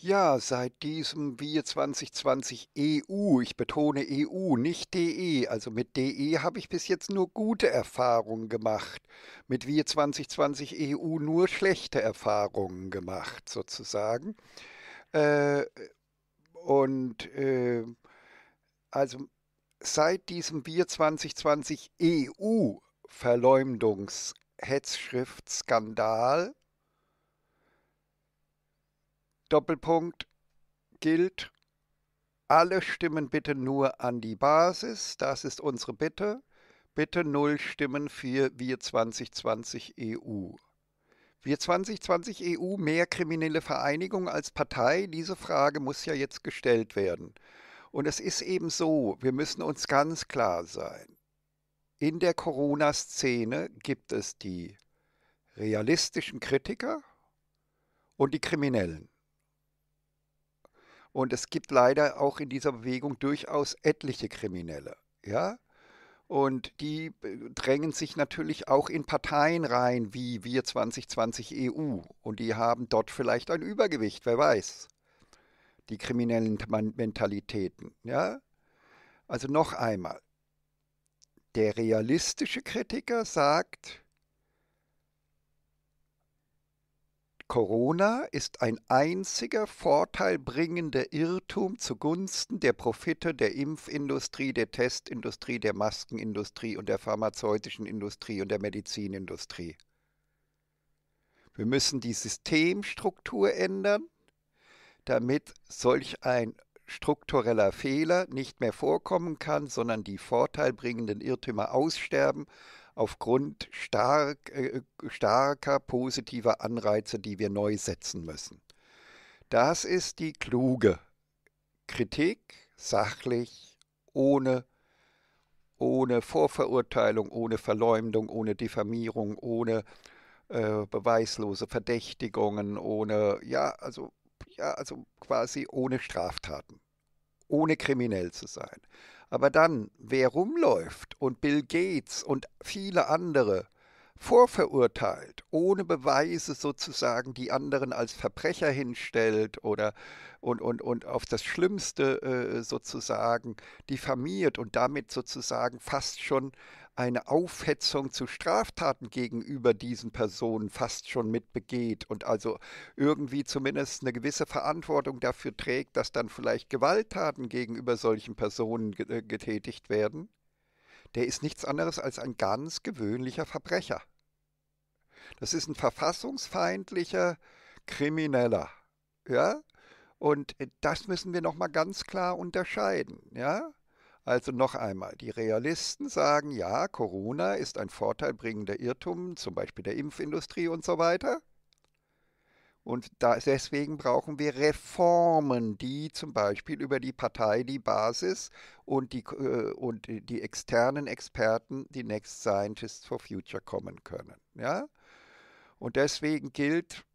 Ja, seit diesem Wir 2020 EU, ich betone EU, nicht DE, also mit DE habe ich bis jetzt nur gute Erfahrungen gemacht, mit Wir 2020 EU nur schlechte Erfahrungen gemacht, sozusagen. Äh, und äh, also seit diesem Wir 2020 EU Verleumdungs- Hetzschriftskandal Doppelpunkt gilt, alle Stimmen bitte nur an die Basis, das ist unsere Bitte. Bitte null Stimmen für Wir 2020 EU. Wir 2020 EU mehr kriminelle Vereinigung als Partei, diese Frage muss ja jetzt gestellt werden. Und es ist eben so, wir müssen uns ganz klar sein. In der Corona-Szene gibt es die realistischen Kritiker und die Kriminellen. Und es gibt leider auch in dieser Bewegung durchaus etliche Kriminelle. Ja? Und die äh, drängen sich natürlich auch in Parteien rein, wie wir 2020 EU. Und die haben dort vielleicht ein Übergewicht, wer weiß. Die kriminellen Mentalitäten. Ja? Also noch einmal. Der realistische Kritiker sagt, Corona ist ein einziger vorteilbringender Irrtum zugunsten der Profite der Impfindustrie, der Testindustrie, der Maskenindustrie und der pharmazeutischen Industrie und der Medizinindustrie. Wir müssen die Systemstruktur ändern, damit solch ein struktureller Fehler nicht mehr vorkommen kann, sondern die vorteilbringenden Irrtümer aussterben aufgrund stark, äh, äh, starker positiver Anreize, die wir neu setzen müssen. Das ist die kluge Kritik, sachlich, ohne, ohne Vorverurteilung, ohne Verleumdung, ohne Diffamierung, ohne äh, beweislose Verdächtigungen, ohne, ja, also, ja, also quasi ohne Straftaten, ohne kriminell zu sein. Aber dann, wer rumläuft und Bill Gates und viele andere vorverurteilt, ohne Beweise sozusagen die anderen als Verbrecher hinstellt oder und, und, und auf das Schlimmste äh, sozusagen diffamiert und damit sozusagen fast schon eine Aufhetzung zu Straftaten gegenüber diesen Personen fast schon mitbegeht und also irgendwie zumindest eine gewisse Verantwortung dafür trägt, dass dann vielleicht Gewalttaten gegenüber solchen Personen äh, getätigt werden, der ist nichts anderes als ein ganz gewöhnlicher Verbrecher. Das ist ein verfassungsfeindlicher Krimineller, ja? Und äh, das müssen wir noch mal ganz klar unterscheiden, ja? Also noch einmal, die Realisten sagen, ja, Corona ist ein vorteilbringender Irrtum, zum Beispiel der Impfindustrie und so weiter. Und da, deswegen brauchen wir Reformen, die zum Beispiel über die Partei, die Basis und die, äh, und die externen Experten, die Next Scientists for Future, kommen können. Ja? Und deswegen gilt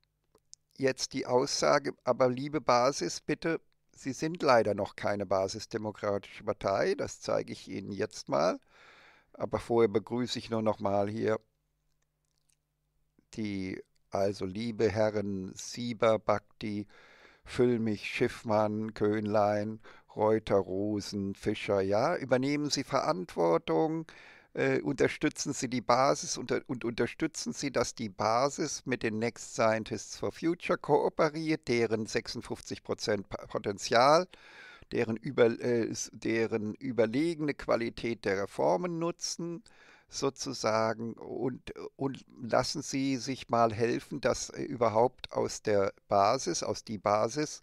jetzt die Aussage, aber liebe Basis, bitte Sie sind leider noch keine basisdemokratische Partei, das zeige ich Ihnen jetzt mal. Aber vorher begrüße ich nur noch mal hier die, also liebe Herren Sieber, Bakti, Füllmich, Schiffmann, Köhnlein, Reuter, Rosen, Fischer, ja, übernehmen Sie Verantwortung, äh, unterstützen Sie die Basis und, und unterstützen Sie, dass die Basis mit den Next Scientists for Future kooperiert, deren 56% Prozent Potenzial, deren, über, äh, deren überlegene Qualität der Reformen nutzen sozusagen und, und lassen Sie sich mal helfen, dass äh, überhaupt aus der Basis, aus die Basis,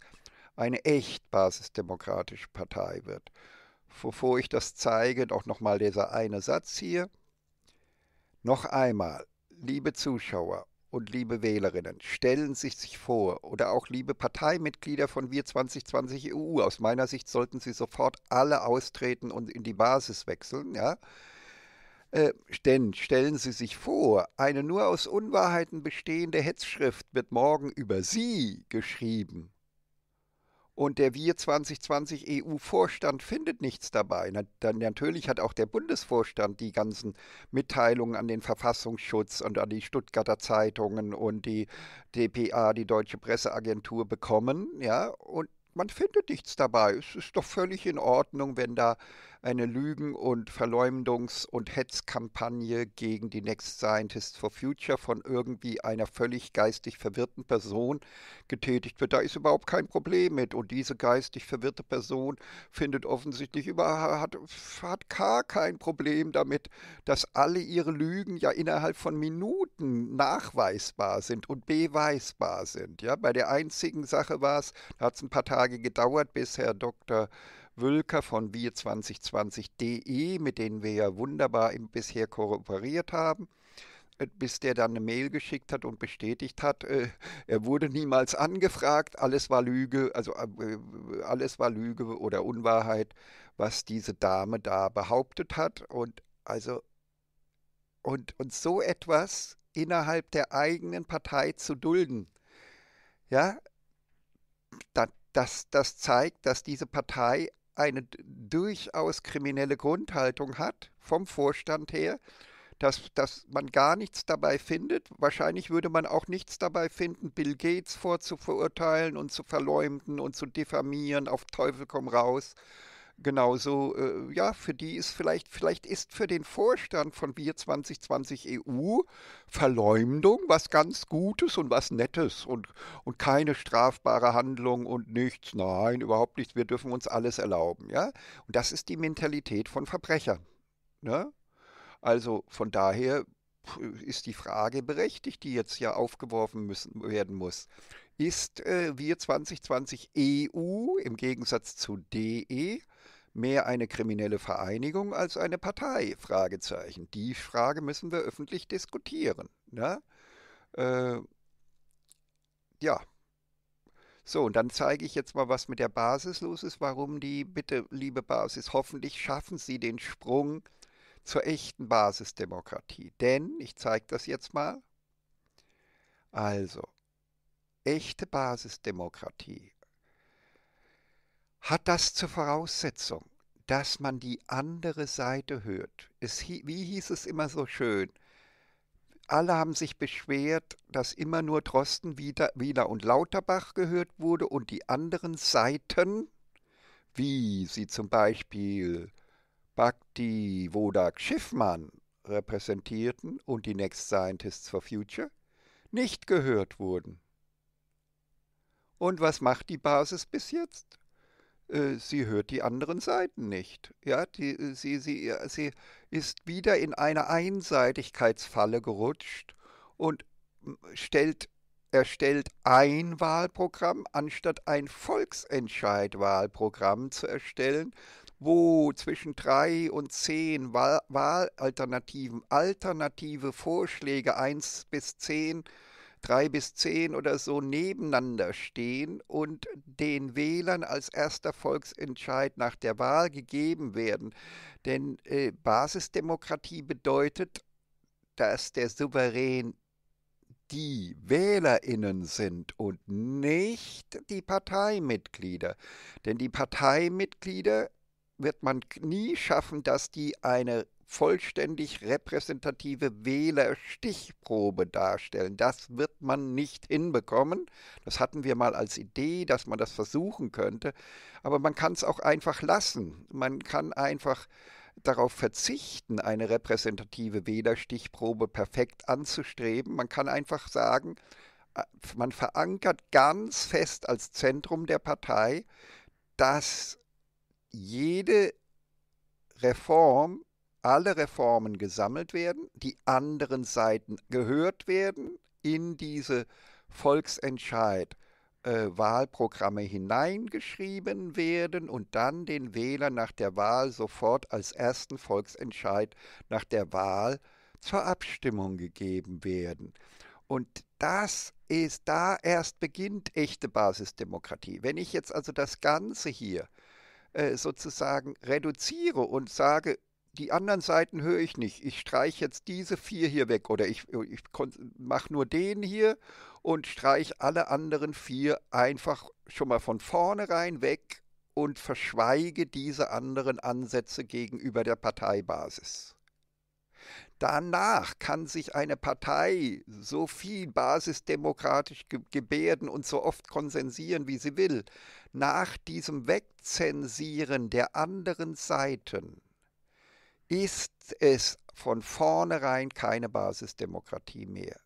eine echt basisdemokratische Partei wird bevor ich das zeige, doch nochmal dieser eine Satz hier. Noch einmal, liebe Zuschauer und liebe Wählerinnen, stellen Sie sich vor, oder auch liebe Parteimitglieder von Wir 2020 EU, aus meiner Sicht sollten Sie sofort alle austreten und in die Basis wechseln, ja. Äh, denn stellen Sie sich vor, eine nur aus Unwahrheiten bestehende Hetzschrift wird morgen über Sie geschrieben und der Wir 2020 EU-Vorstand findet nichts dabei. natürlich hat auch der Bundesvorstand die ganzen Mitteilungen an den Verfassungsschutz und an die Stuttgarter Zeitungen und die DPA, die Deutsche Presseagentur, bekommen. Ja, und man findet nichts dabei. Es ist doch völlig in Ordnung, wenn da eine Lügen- und Verleumdungs- und Hetzkampagne gegen die Next Scientists for Future von irgendwie einer völlig geistig verwirrten Person getätigt wird. Da ist überhaupt kein Problem mit. Und diese geistig verwirrte Person findet offensichtlich über, hat, hat gar kein Problem damit, dass alle ihre Lügen ja innerhalb von Minuten nachweisbar sind und beweisbar sind. Ja, bei der einzigen Sache war es, da hat es ein paar Tage Tage gedauert, bis Herr Dr. Wülker von wir2020.de, mit denen wir ja wunderbar bisher kooperiert haben, äh, bis der dann eine Mail geschickt hat und bestätigt hat, äh, er wurde niemals angefragt, alles war Lüge, also äh, alles war Lüge oder Unwahrheit, was diese Dame da behauptet hat und also und und so etwas innerhalb der eigenen Partei zu dulden. Ja, da, das, das zeigt, dass diese Partei eine durchaus kriminelle Grundhaltung hat vom Vorstand her, dass, dass man gar nichts dabei findet. Wahrscheinlich würde man auch nichts dabei finden, Bill Gates vorzuverurteilen und zu verleumden und zu diffamieren, auf Teufel komm raus genauso, äh, ja, für die ist vielleicht, vielleicht ist für den Vorstand von Wir 2020 EU Verleumdung was ganz Gutes und was Nettes und, und keine strafbare Handlung und nichts. Nein, überhaupt nichts, Wir dürfen uns alles erlauben, ja. Und das ist die Mentalität von Verbrechern. Ne? Also von daher ist die Frage berechtigt, die jetzt ja aufgeworfen müssen, werden muss. Ist äh, wir 2020 EU im Gegensatz zu DE mehr eine kriminelle Vereinigung als eine Partei? Fragezeichen. Die Frage müssen wir öffentlich diskutieren. Ne? Äh, ja. So, und dann zeige ich jetzt mal, was mit der Basis los ist, warum die, bitte, liebe Basis, hoffentlich schaffen Sie den Sprung zur echten Basisdemokratie. Denn, ich zeige das jetzt mal, also, echte Basisdemokratie hat das zur Voraussetzung, dass man die andere Seite hört. Es, wie hieß es immer so schön? Alle haben sich beschwert, dass immer nur Drosten, Wieler und Lauterbach gehört wurde und die anderen Seiten, wie sie zum Beispiel Bhakti Wodak Schiffmann repräsentierten und die Next Scientists for Future, nicht gehört wurden. Und was macht die Basis bis jetzt? Äh, sie hört die anderen Seiten nicht. Ja, die, äh, sie, sie, sie ist wieder in eine Einseitigkeitsfalle gerutscht und stellt, erstellt ein Wahlprogramm, anstatt ein Volksentscheid-Wahlprogramm zu erstellen, wo zwischen drei und zehn Wahl Wahlalternativen alternative Vorschläge eins bis zehn drei bis zehn oder so nebeneinander stehen und den Wählern als erster Volksentscheid nach der Wahl gegeben werden. Denn äh, Basisdemokratie bedeutet, dass der Souverän die Wählerinnen sind und nicht die Parteimitglieder. Denn die Parteimitglieder wird man nie schaffen, dass die eine vollständig repräsentative Wählerstichprobe darstellen. Das wird man nicht hinbekommen. Das hatten wir mal als Idee, dass man das versuchen könnte. Aber man kann es auch einfach lassen. Man kann einfach darauf verzichten, eine repräsentative Wählerstichprobe perfekt anzustreben. Man kann einfach sagen, äh, man verankert ganz fest als Zentrum der Partei, dass jede Reform alle Reformen gesammelt werden, die anderen Seiten gehört werden in diese Volksentscheid. Äh, Wahlprogramme hineingeschrieben werden und dann den Wähler nach der Wahl sofort als ersten Volksentscheid nach der Wahl zur Abstimmung gegeben werden. Und das ist, da erst beginnt echte Basisdemokratie. Wenn ich jetzt also das Ganze hier äh, sozusagen reduziere und sage, die anderen Seiten höre ich nicht. Ich streiche jetzt diese vier hier weg oder ich, ich mache nur den hier und streiche alle anderen vier einfach schon mal von vornherein weg und verschweige diese anderen Ansätze gegenüber der Parteibasis. Danach kann sich eine Partei so viel basisdemokratisch gebärden und so oft konsensieren, wie sie will. Nach diesem Wegzensieren der anderen Seiten ist es von vornherein keine Basisdemokratie mehr.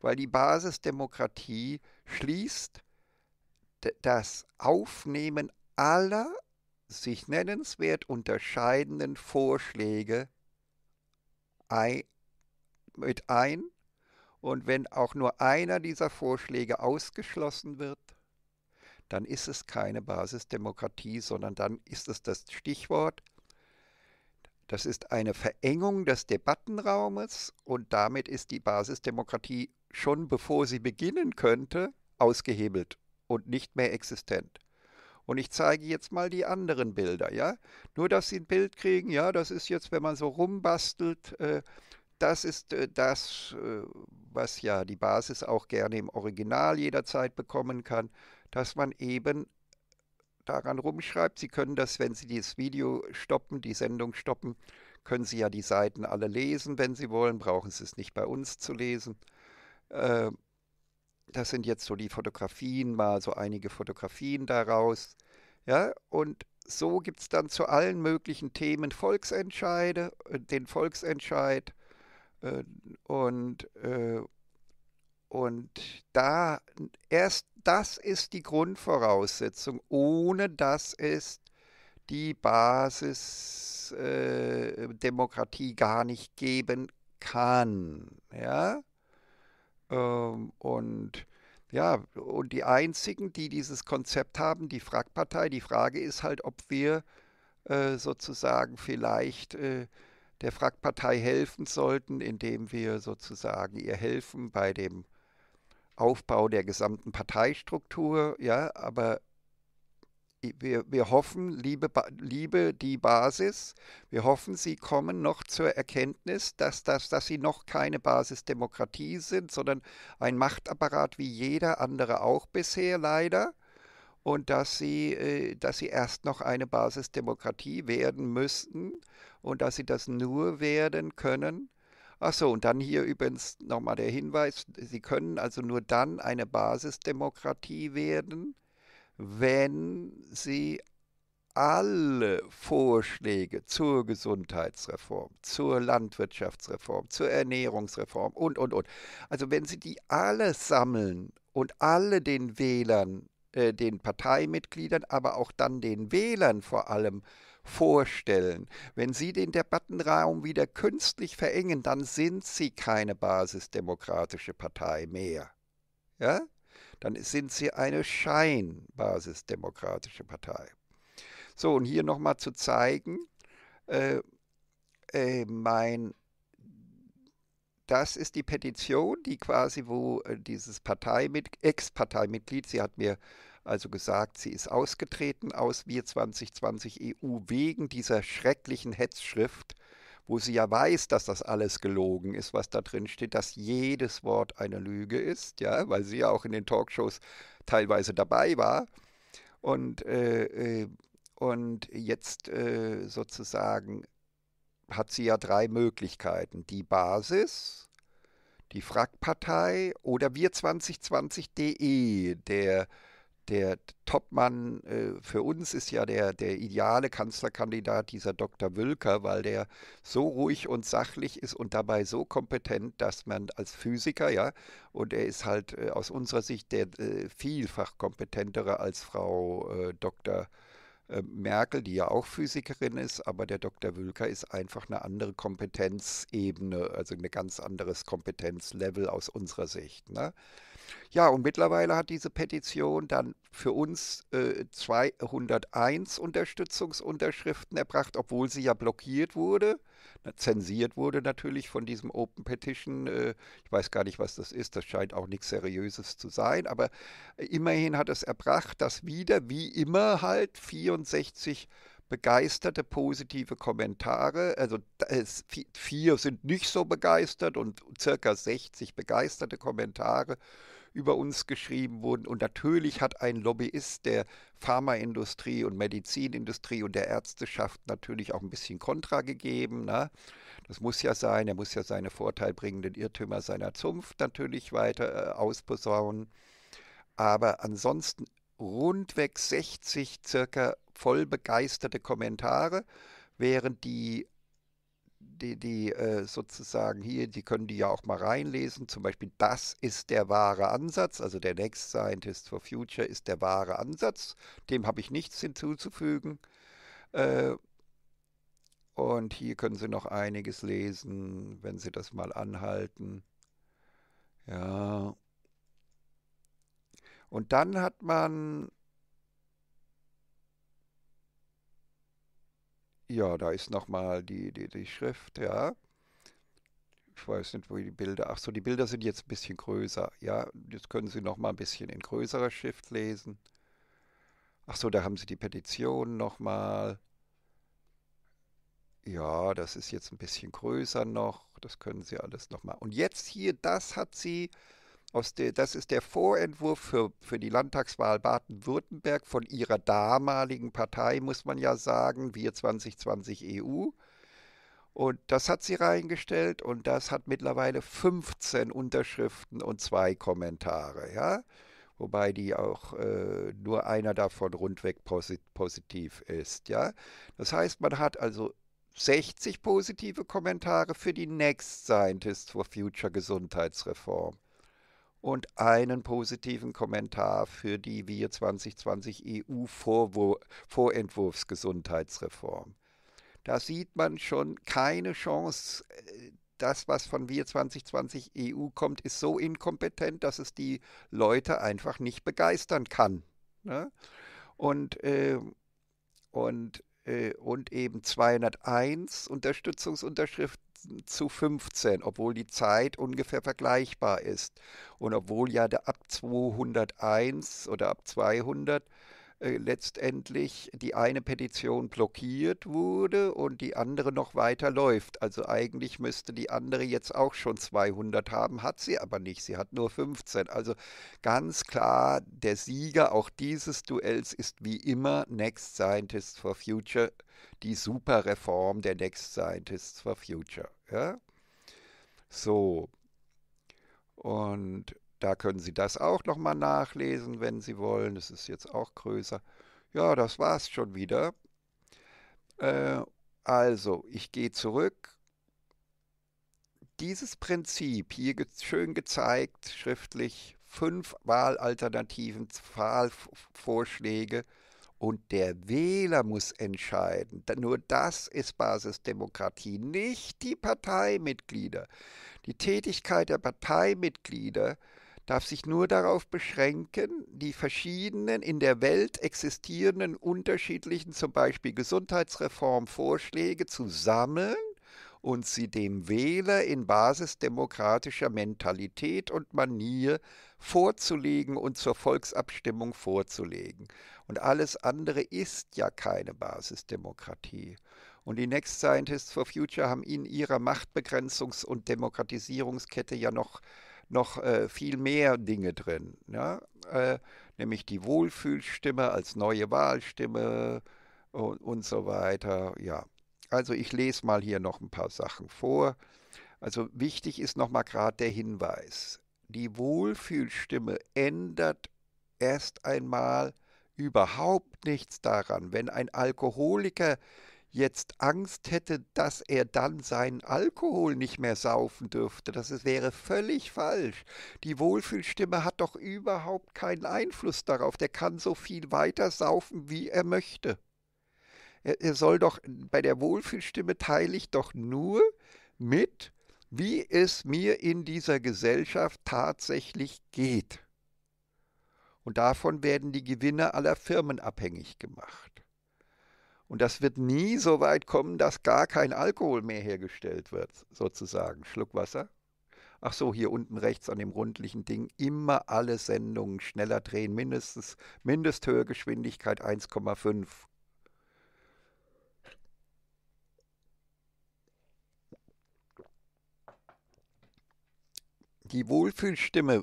Weil die Basisdemokratie schließt das Aufnehmen aller sich nennenswert unterscheidenden Vorschläge mit ein. Und wenn auch nur einer dieser Vorschläge ausgeschlossen wird, dann ist es keine Basisdemokratie, sondern dann ist es das Stichwort das ist eine Verengung des Debattenraumes und damit ist die Basisdemokratie schon bevor sie beginnen könnte, ausgehebelt und nicht mehr existent. Und ich zeige jetzt mal die anderen Bilder, ja. Nur, dass Sie ein Bild kriegen, ja, das ist jetzt, wenn man so rumbastelt, äh, das ist äh, das, äh, was ja die Basis auch gerne im Original jederzeit bekommen kann, dass man eben daran rumschreibt. Sie können das, wenn Sie dieses Video stoppen, die Sendung stoppen, können Sie ja die Seiten alle lesen, wenn Sie wollen. Brauchen Sie es nicht bei uns zu lesen. Äh, das sind jetzt so die Fotografien, mal so einige Fotografien daraus. Ja, und so gibt es dann zu allen möglichen Themen Volksentscheide, äh, den Volksentscheid äh, und äh, und da erst das ist die Grundvoraussetzung. Ohne das ist die Basis äh, Demokratie gar nicht geben kann. Ja? Ähm, und ja, und die einzigen, die dieses Konzept haben, die Fragpartei, die Frage ist halt, ob wir äh, sozusagen vielleicht äh, der Fragpartei helfen sollten, indem wir sozusagen ihr helfen bei dem Aufbau der gesamten Parteistruktur, ja, aber wir, wir hoffen, liebe, liebe die Basis, wir hoffen, Sie kommen noch zur Erkenntnis, dass, dass, dass Sie noch keine Basisdemokratie sind, sondern ein Machtapparat wie jeder andere auch bisher leider und dass sie, äh, dass sie erst noch eine Basisdemokratie werden müssten und dass sie das nur werden können, Ach so, und dann hier übrigens nochmal der Hinweis, Sie können also nur dann eine Basisdemokratie werden, wenn Sie alle Vorschläge zur Gesundheitsreform, zur Landwirtschaftsreform, zur Ernährungsreform und, und, und. Also wenn Sie die alle sammeln und alle den Wählern, äh, den Parteimitgliedern, aber auch dann den Wählern vor allem vorstellen. Wenn Sie den Debattenraum wieder künstlich verengen, dann sind Sie keine basisdemokratische Partei mehr. Ja? Dann sind Sie eine scheinbasisdemokratische Partei. So, und hier nochmal zu zeigen, äh, äh, mein das ist die Petition, die quasi, wo äh, dieses Parteimitglied, Ex-Parteimitglied, sie hat mir also gesagt, sie ist ausgetreten aus Wir 2020 EU wegen dieser schrecklichen Hetzschrift, wo sie ja weiß, dass das alles gelogen ist, was da drin steht, dass jedes Wort eine Lüge ist, ja, weil sie ja auch in den Talkshows teilweise dabei war. Und, äh, äh und jetzt äh, sozusagen hat sie ja drei Möglichkeiten. Die Basis, die frack oder wir2020.de, der der Topmann äh, für uns ist ja der, der ideale Kanzlerkandidat, dieser Dr. Wülker, weil der so ruhig und sachlich ist und dabei so kompetent, dass man als Physiker, ja, und er ist halt äh, aus unserer Sicht der äh, vielfach kompetentere als Frau äh, Dr. Äh, Merkel, die ja auch Physikerin ist, aber der Dr. Wülker ist einfach eine andere Kompetenzebene, also ein ganz anderes Kompetenzlevel aus unserer Sicht. Ne? Ja, und mittlerweile hat diese Petition dann für uns äh, 201 Unterstützungsunterschriften erbracht, obwohl sie ja blockiert wurde, zensiert wurde natürlich von diesem Open Petition. Äh, ich weiß gar nicht, was das ist, das scheint auch nichts Seriöses zu sein, aber immerhin hat es erbracht, dass wieder, wie immer halt, 64 begeisterte positive Kommentare. Also es, vier sind nicht so begeistert und circa 60 begeisterte Kommentare über uns geschrieben wurden. Und natürlich hat ein Lobbyist der Pharmaindustrie und Medizinindustrie und der Ärzteschaft natürlich auch ein bisschen Kontra gegeben. Ne? Das muss ja sein, er muss ja seine vorteilbringenden Irrtümer seiner Zunft natürlich weiter äh, ausposaunen. Aber ansonsten rundweg 60 circa voll begeisterte Kommentare, während die die, die äh, sozusagen hier, die können die ja auch mal reinlesen. Zum Beispiel, das ist der wahre Ansatz, also der Next Scientist for Future ist der wahre Ansatz. Dem habe ich nichts hinzuzufügen. Äh, und hier können Sie noch einiges lesen, wenn Sie das mal anhalten. Ja. Und dann hat man Ja, da ist nochmal die, die, die Schrift, ja. Ich weiß nicht, wo die Bilder. Ach so, die Bilder sind jetzt ein bisschen größer. Ja, jetzt können Sie nochmal ein bisschen in größerer Schrift lesen. Ach so, da haben Sie die Petition nochmal. Ja, das ist jetzt ein bisschen größer noch. Das können Sie alles nochmal. Und jetzt hier, das hat sie De, das ist der Vorentwurf für, für die Landtagswahl Baden-Württemberg von ihrer damaligen Partei, muss man ja sagen, Wir 2020 EU. Und das hat sie reingestellt und das hat mittlerweile 15 Unterschriften und zwei Kommentare, ja. Wobei die auch äh, nur einer davon rundweg posit positiv ist, ja. Das heißt, man hat also 60 positive Kommentare für die Next Scientist for Future Gesundheitsreform und einen positiven Kommentar für die Wir 2020 EU-Vorentwurfsgesundheitsreform. Da sieht man schon keine Chance. Das, was von Wir 2020 EU kommt, ist so inkompetent, dass es die Leute einfach nicht begeistern kann. Ne? Und, äh, und, äh, und eben 201 Unterstützungsunterschriften zu 15, obwohl die Zeit ungefähr vergleichbar ist. Und obwohl ja ab 201 oder ab 200 äh, letztendlich die eine Petition blockiert wurde und die andere noch weiter läuft. Also eigentlich müsste die andere jetzt auch schon 200 haben, hat sie aber nicht. Sie hat nur 15. Also ganz klar, der Sieger auch dieses Duells ist wie immer Next Scientists for Future, die Superreform der Next Scientists for Future. Ja? So. Und da können Sie das auch nochmal nachlesen, wenn Sie wollen. Es ist jetzt auch größer. Ja, das war's schon wieder. Äh, also, ich gehe zurück. Dieses Prinzip, hier ge schön gezeigt, schriftlich, fünf Wahlalternativen, Wahlvorschläge und der Wähler muss entscheiden. Nur das ist Basisdemokratie, nicht die Parteimitglieder. Die Tätigkeit der Parteimitglieder darf sich nur darauf beschränken, die verschiedenen in der Welt existierenden unterschiedlichen, zum Beispiel Gesundheitsreformvorschläge zu sammeln und sie dem Wähler in basisdemokratischer Mentalität und Manier vorzulegen und zur Volksabstimmung vorzulegen. Und alles andere ist ja keine Basisdemokratie. Und die Next Scientists for Future haben in ihrer Machtbegrenzungs- und Demokratisierungskette ja noch noch äh, viel mehr Dinge drin. Ja? Ne? Äh, nämlich die Wohlfühlstimme als neue Wahlstimme und, und so weiter. Ja. Also ich lese mal hier noch ein paar Sachen vor. Also wichtig ist nochmal gerade der Hinweis. Die Wohlfühlstimme ändert erst einmal überhaupt nichts daran, wenn ein Alkoholiker jetzt Angst hätte, dass er dann seinen Alkohol nicht mehr saufen dürfte. Das wäre völlig falsch. Die Wohlfühlstimme hat doch überhaupt keinen Einfluss darauf. Der kann so viel weiter saufen, wie er möchte. Er, er soll doch, bei der Wohlfühlstimme teile ich doch nur mit, wie es mir in dieser Gesellschaft tatsächlich geht. Und davon werden die Gewinne aller Firmen abhängig gemacht. Und das wird nie so weit kommen, dass gar kein Alkohol mehr hergestellt wird, sozusagen. Schluck Wasser. Ach so, hier unten rechts an dem rundlichen Ding immer alle Sendungen schneller drehen, mindestens Mindesthöhegeschwindigkeit 1,5. Die Wohlfühlstimme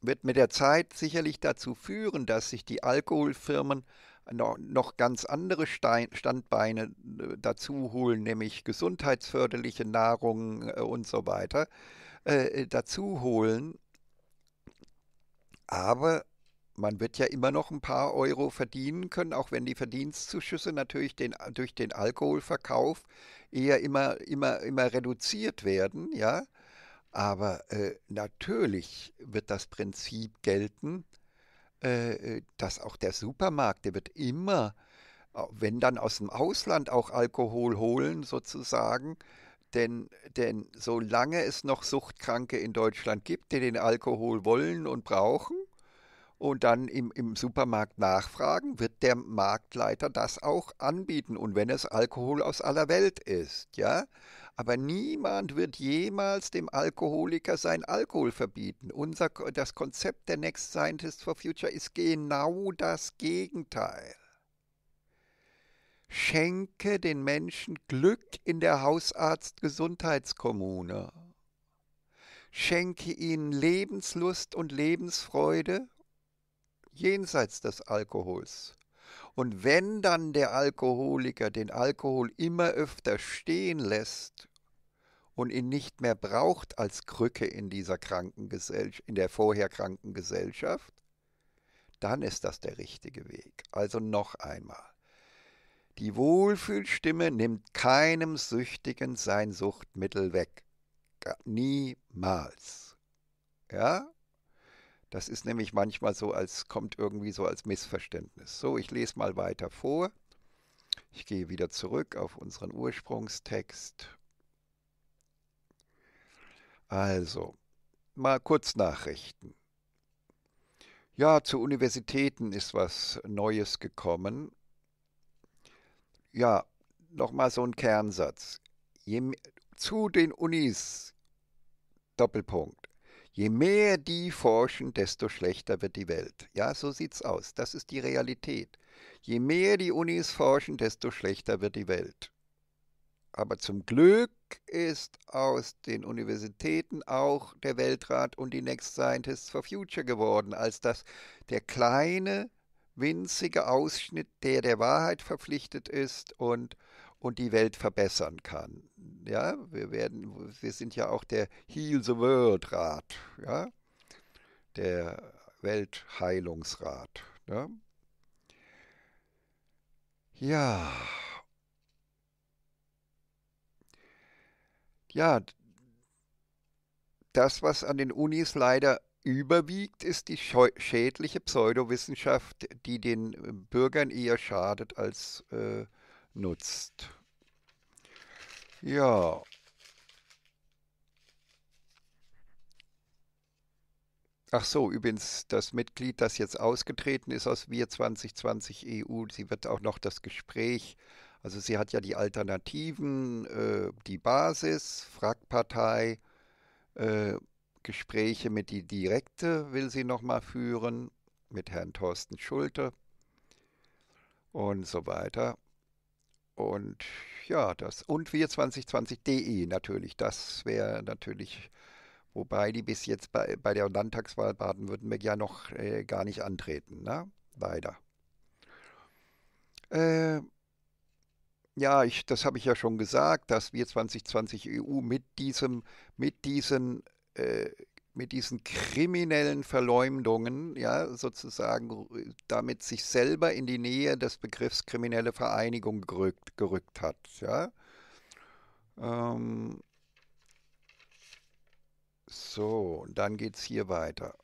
wird mit der Zeit sicherlich dazu führen, dass sich die Alkoholfirmen noch ganz andere Standbeine äh, dazu holen, nämlich gesundheitsförderliche Nahrung äh, und so weiter, äh, äh, dazu holen. Aber man wird ja immer noch ein paar Euro verdienen können, auch wenn die Verdienstzuschüsse natürlich den, durch den Alkoholverkauf eher immer, immer, immer reduziert werden, ja. Aber äh, natürlich wird das Prinzip gelten, äh, äh, dass auch der Supermarkt, der wird immer, wenn dann aus dem Ausland auch Alkohol holen sozusagen, denn, denn solange es noch Suchtkranke in Deutschland gibt, die den Alkohol wollen und brauchen, und dann im, im Supermarkt nachfragen, wird der Marktleiter das auch anbieten. Und wenn es Alkohol aus aller Welt ist, ja. Aber niemand wird jemals dem Alkoholiker sein Alkohol verbieten. Unser, das Konzept der Next Scientist for Future ist genau das Gegenteil. Schenke den Menschen Glück in der Hausarzt-Gesundheitskommune. Schenke ihnen Lebenslust und Lebensfreude jenseits des Alkohols. Und wenn dann der Alkoholiker den Alkohol immer öfter stehen lässt und ihn nicht mehr braucht als Krücke in dieser kranken in der vorher kranken Gesellschaft, dann ist das der richtige Weg. Also noch einmal. Die Wohlfühlstimme nimmt keinem Süchtigen sein Suchtmittel weg. Niemals. Ja? Das ist nämlich manchmal so, als kommt irgendwie so als Missverständnis. So, ich lese mal weiter vor. Ich gehe wieder zurück auf unseren Ursprungstext. Also, mal kurz Nachrichten. Ja, zu Universitäten ist was Neues gekommen. Ja, nochmal so ein Kernsatz. Je, zu den Unis, Doppelpunkt. Je mehr die forschen, desto schlechter wird die Welt. Ja, so sieht's aus. Das ist die Realität. Je mehr die Unis forschen, desto schlechter wird die Welt. Aber zum Glück ist aus den Universitäten auch der Weltrat und die Next Scientists for Future geworden, als dass der kleine, winzige Ausschnitt, der der Wahrheit verpflichtet ist und und die Welt verbessern kann. Ja, wir werden, wir sind ja auch der Heal the World Rat, ja, der Weltheilungsrat. Ja. Ne? ja. Ja, das, was an den Unis leider überwiegt, ist die schädliche Pseudowissenschaft, die den Bürgern eher schadet als äh, nutzt. Ja. Ach so, übrigens, das Mitglied, das jetzt ausgetreten ist aus Wir 2020 EU, sie wird auch noch das Gespräch, also sie hat ja die Alternativen, äh, die Basis, Fragpartei, äh, Gespräche mit die Direkte will sie nochmal führen, mit Herrn Thorsten Schulte und so weiter. Und ja, das und 42020.de natürlich, das wäre natürlich, wobei die bis jetzt bei, bei der Landtagswahl Baden-Württemberg ja noch äh, gar nicht antreten, ne? Leider. Äh, ja, ich, das habe ich ja schon gesagt, dass wir 2020 EU mit diesem, mit diesen äh, mit diesen kriminellen Verleumdungen, ja, sozusagen damit sich selber in die Nähe des Begriffs kriminelle Vereinigung gerückt, gerückt hat, ja. Ähm so, dann geht es hier weiter.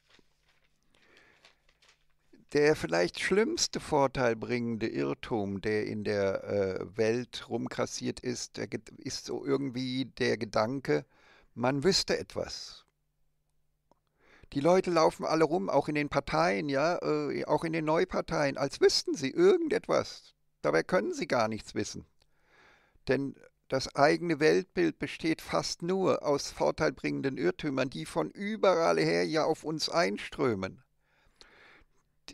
Der vielleicht schlimmste vorteilbringende Irrtum, der in der äh, Welt rumkassiert ist, ist so irgendwie der Gedanke, man wüsste etwas. Die Leute laufen alle rum, auch in den Parteien, ja, äh, auch in den Neuparteien, als wüssten sie irgendetwas. Dabei können sie gar nichts wissen. Denn das eigene Weltbild besteht fast nur aus vorteilbringenden Irrtümern, die von überall her ja auf uns einströmen.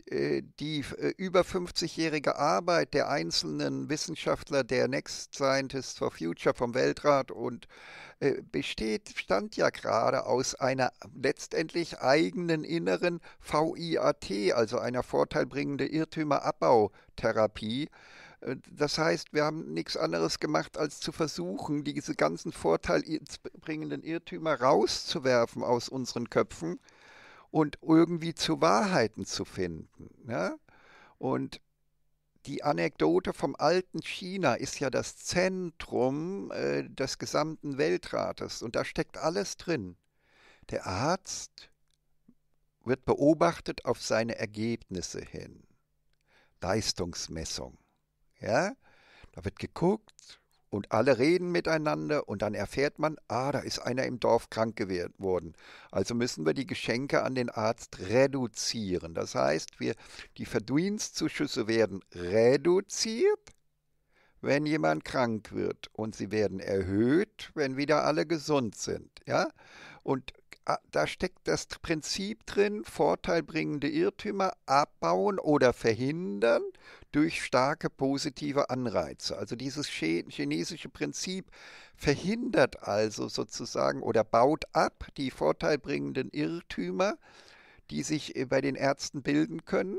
Äh, die äh, über 50-jährige Arbeit der einzelnen Wissenschaftler der Next Scientists for Future vom Weltrat und äh, besteht, stand ja gerade aus einer letztendlich eigenen inneren VIAT, also einer vorteilbringenden Irrtümerabbautherapie. Das heißt, wir haben nichts anderes gemacht, als zu versuchen, diese ganzen vorteilbringenden Irrtümer rauszuwerfen aus unseren Köpfen und irgendwie zu Wahrheiten zu finden. Ne? Und die Anekdote vom alten China ist ja das Zentrum äh, des gesamten Weltrates und da steckt alles drin. Der Arzt wird beobachtet auf seine Ergebnisse hin. Leistungsmessung. Ja? Da wird geguckt, und alle reden miteinander und dann erfährt man, ah, da ist einer im Dorf krank geworden. Also müssen wir die Geschenke an den Arzt reduzieren. Das heißt, wir, die Verdienstzuschüsse werden reduziert, wenn jemand krank wird und sie werden erhöht, wenn wieder alle gesund sind, ja? Und ah, da steckt das Prinzip drin, vorteilbringende Irrtümer abbauen oder verhindern durch starke positive Anreize. Also dieses chinesische Prinzip verhindert also sozusagen oder baut ab die vorteilbringenden Irrtümer, die sich äh, bei den Ärzten bilden können,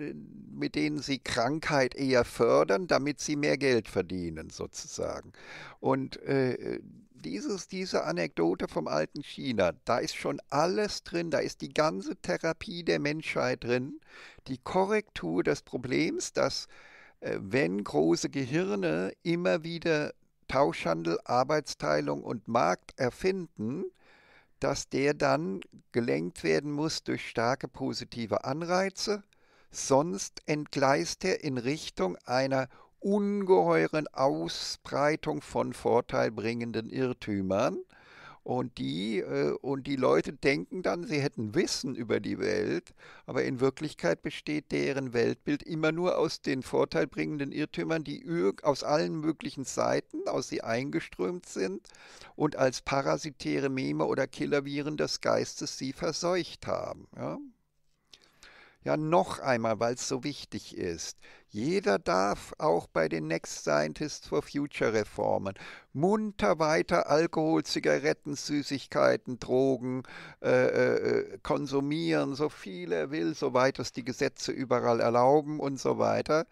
äh, mit denen sie Krankheit eher fördern, damit sie mehr Geld verdienen sozusagen. Und äh, äh dieses, diese Anekdote vom alten China, da ist schon alles drin, da ist die ganze Therapie der Menschheit drin, die Korrektur des Problems, dass äh, wenn große Gehirne immer wieder Tauschhandel, Arbeitsteilung und Markt erfinden, dass der dann gelenkt werden muss durch starke positive Anreize, sonst entgleist er in Richtung einer ungeheuren Ausbreitung von vorteilbringenden Irrtümern. Und die, äh, und die Leute denken dann, sie hätten Wissen über die Welt, aber in Wirklichkeit besteht deren Weltbild immer nur aus den vorteilbringenden Irrtümern, die aus allen möglichen Seiten aus sie eingeströmt sind und als parasitäre Meme oder Killerviren des Geistes sie verseucht haben. Ja? ja, noch einmal, weil es so wichtig ist. Jeder darf auch bei den Next Scientists for Future Reformen munter weiter Alkohol, Zigaretten, Süßigkeiten, Drogen äh, äh, äh konsumieren, so viel er will, soweit es die Gesetze überall erlauben und so weiter.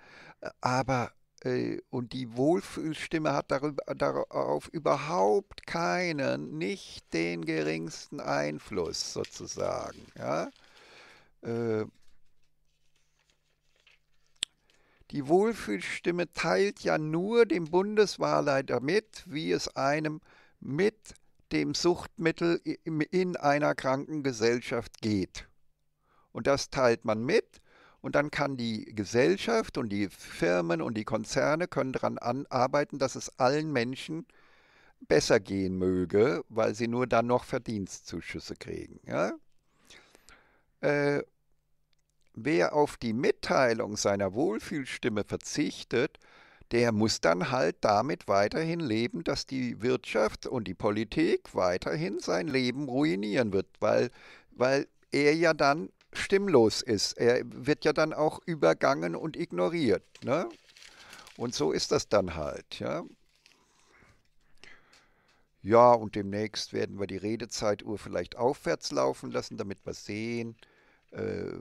Aber äh, und die Wohlfühlstimme hat darüber, darauf überhaupt keinen, nicht den geringsten Einfluss sozusagen. Ja? Die Wohlfühlstimme teilt ja nur dem Bundeswahlleiter mit, wie es einem mit dem Suchtmittel in einer kranken Gesellschaft geht. Und das teilt man mit und dann kann die Gesellschaft und die Firmen und die Konzerne können daran arbeiten, dass es allen Menschen besser gehen möge, weil sie nur dann noch Verdienstzuschüsse kriegen. Ja? Äh, wer auf die Mitteilung seiner Wohlfühlstimme verzichtet, der muss dann halt damit weiterhin leben, dass die Wirtschaft und die Politik weiterhin sein Leben ruinieren wird, weil, weil er ja dann stimmlos ist. Er wird ja dann auch übergangen und ignoriert. Ne? Und so ist das dann halt, ja. Ja, und demnächst werden wir die Redezeituhr vielleicht aufwärts laufen lassen, damit wir sehen, äh,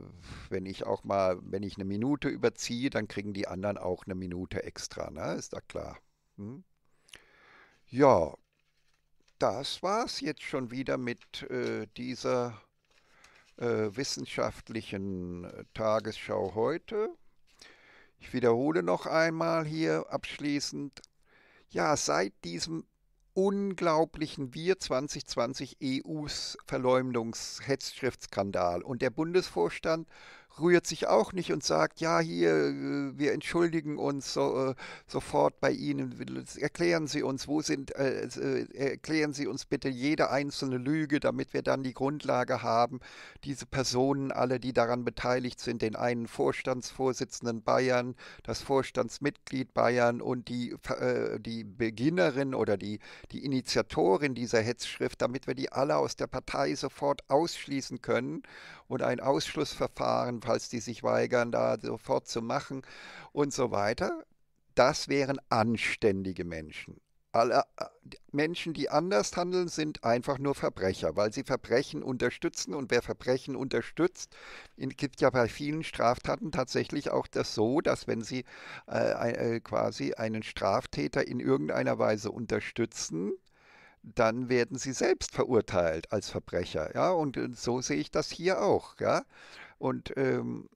wenn ich auch mal, wenn ich eine Minute überziehe, dann kriegen die anderen auch eine Minute extra, ne? Ist da klar. Hm? Ja, das war's jetzt schon wieder mit äh, dieser äh, wissenschaftlichen äh, Tagesschau heute. Ich wiederhole noch einmal hier abschließend. Ja, seit diesem unglaublichen Wir 2020 EUs Verleumdungs-Hetzschriftskandal. Und der Bundesvorstand rührt sich auch nicht und sagt, ja, hier, äh, wir entschuldigen uns so, äh, sofort bei Ihnen, erklären Sie uns, wo sind, äh, äh, erklären Sie uns bitte jede einzelne Lüge, damit wir dann die Grundlage haben, diese Personen alle, die daran beteiligt sind, den einen Vorstandsvorsitzenden Bayern, das Vorstandsmitglied Bayern und die, äh, die Beginnerin oder die, die Initiatorin dieser Hetzschrift, damit wir die alle aus der Partei sofort ausschließen können und ein Ausschlussverfahren, falls die sich weigern, da sofort zu machen und so weiter. Das wären anständige Menschen. Alle äh, Menschen, die anders handeln, sind einfach nur Verbrecher, weil sie Verbrechen unterstützen. Und wer Verbrechen unterstützt, gibt ja bei vielen Straftaten tatsächlich auch das so, dass wenn sie äh, äh, quasi einen Straftäter in irgendeiner Weise unterstützen, dann werden sie selbst verurteilt als Verbrecher. Ja, und, äh, so sehe ich das hier auch. Ja, und ähm,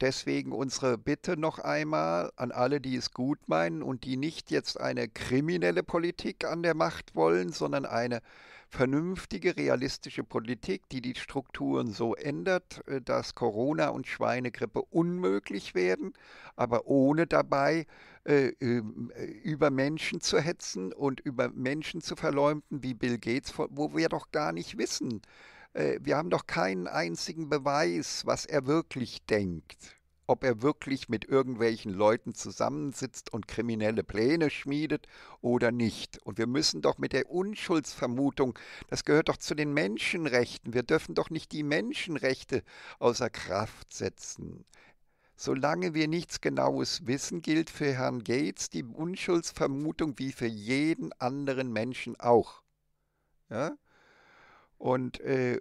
deswegen unsere Bitte noch einmal an alle, die es gut meinen und die nicht jetzt eine kriminelle Politik an der Macht wollen, sondern eine vernünftige, realistische Politik, die die Strukturen so ändert, äh, dass Corona und Schweinegrippe unmöglich werden, aber ohne dabei äh, ähm, äh, über Menschen zu hetzen und über Menschen zu verleumden wie Bill Gates, wo wir doch gar nicht wissen. Äh, wir haben doch keinen einzigen Beweis, was er wirklich denkt ob er wirklich mit irgendwelchen Leuten zusammensitzt und kriminelle Pläne schmiedet oder nicht. Und wir müssen doch mit der Unschuldsvermutung, das gehört doch zu den Menschenrechten, wir dürfen doch nicht die Menschenrechte außer Kraft setzen. Solange wir nichts Genaues wissen, gilt für Herrn Gates die Unschuldsvermutung wie für jeden anderen Menschen auch. Ja? Und äh,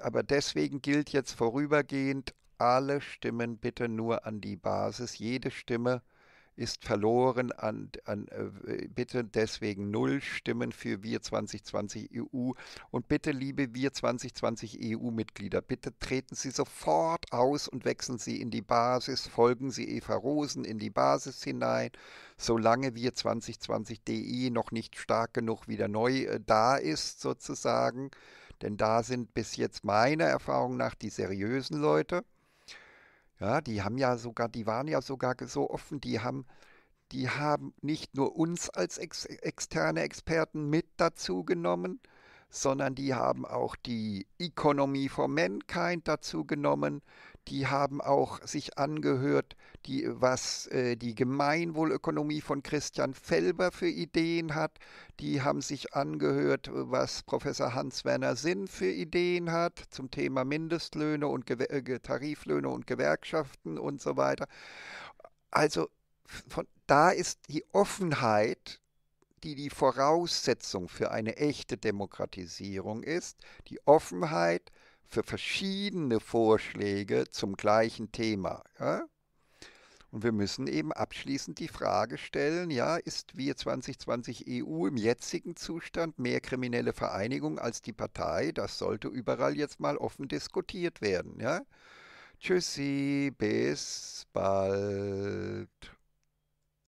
aber deswegen gilt jetzt vorübergehend alle Stimmen bitte nur an die Basis. Jede Stimme ist verloren. An, an, äh, bitte deswegen null Stimmen für Wir 2020 EU. Und bitte, liebe Wir 2020 EU-Mitglieder, bitte treten Sie sofort aus und wechseln Sie in die Basis. Folgen Sie Eva Rosen in die Basis hinein, solange Wir 2020.de noch nicht stark genug wieder neu äh, da ist, sozusagen. Denn da sind bis jetzt meiner Erfahrung nach die seriösen Leute. Ja, die haben ja sogar, die waren ja sogar so offen, die haben, die haben nicht nur uns als ex externe Experten mit dazu genommen, sondern die haben auch die Economy for Mankind dazu genommen, die haben auch sich angehört, die, was äh, die Gemeinwohlökonomie von Christian Felber für Ideen hat, die haben sich angehört, was Professor Hans-Werner Sinn für Ideen hat zum Thema Mindestlöhne und Gewer äh, Tariflöhne und Gewerkschaften und so weiter. Also von, da ist die Offenheit die die Voraussetzung für eine echte Demokratisierung ist, die Offenheit für verschiedene Vorschläge zum gleichen Thema. Ja? Und wir müssen eben abschließend die Frage stellen, ja, ist wir 2020 EU im jetzigen Zustand mehr kriminelle Vereinigung als die Partei? Das sollte überall jetzt mal offen diskutiert werden. Ja? Tschüssi, bis bald.